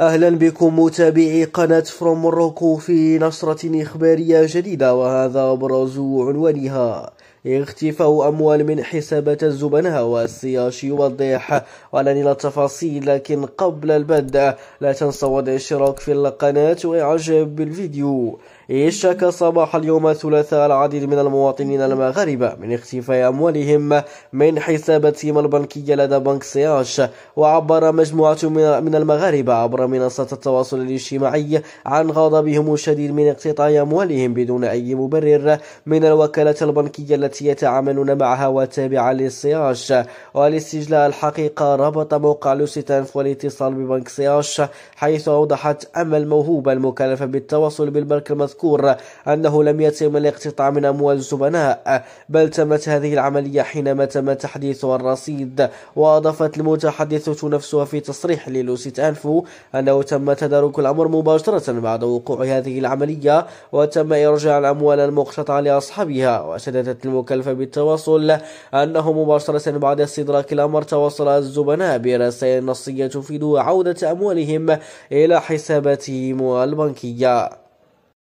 أهلا بكم متابعي قناة فروم مروكو في نشرة إخبارية جديدة وهذا أبرز عنوانها اختفاء أموال من حسابات الزبناء والسياش يوضح وأعلن التفاصيل لكن قبل البدء لا تنسى وضع الاشتراك في القناة وإعجاب بالفيديو اشتكى صباح اليوم الثلاثاء العديد من المواطنين المغاربة من اختفاء أموالهم من حساباتهم البنكية لدى بنك سياش وعبر مجموعة من المغاربة عبر منصة التواصل الاجتماعي عن غضبهم الشديد من اقتطاع أموالهم بدون أي مبرر من الوكالة البنكية التي التي يتعاملون معها وتابعة للسياش ولاستجلاء الحقيقة ربط موقع لوسيتانف والاتصال ببنك سياش حيث أوضحت أما الموهوبة المكلفة بالتواصل بالبنك المذكور أنه لم يتم الاقتطاع من أموال الزبناء بل تمت هذه العملية حينما تم تحديث الرصيد وأضافت المتحدثة نفسها في تصريح للوسيت أنفو أنه تم تدارك الأمر مباشرة بعد وقوع هذه العملية وتم إرجاع الأموال المقتطعة لأصحابها وشددت المكلفة المكلفة بالتوصل أنه مباشرة بعد استدراك الأمر توصل الزبناء برسائل نصية تفيد عودة أموالهم إلى حساباتهم البنكية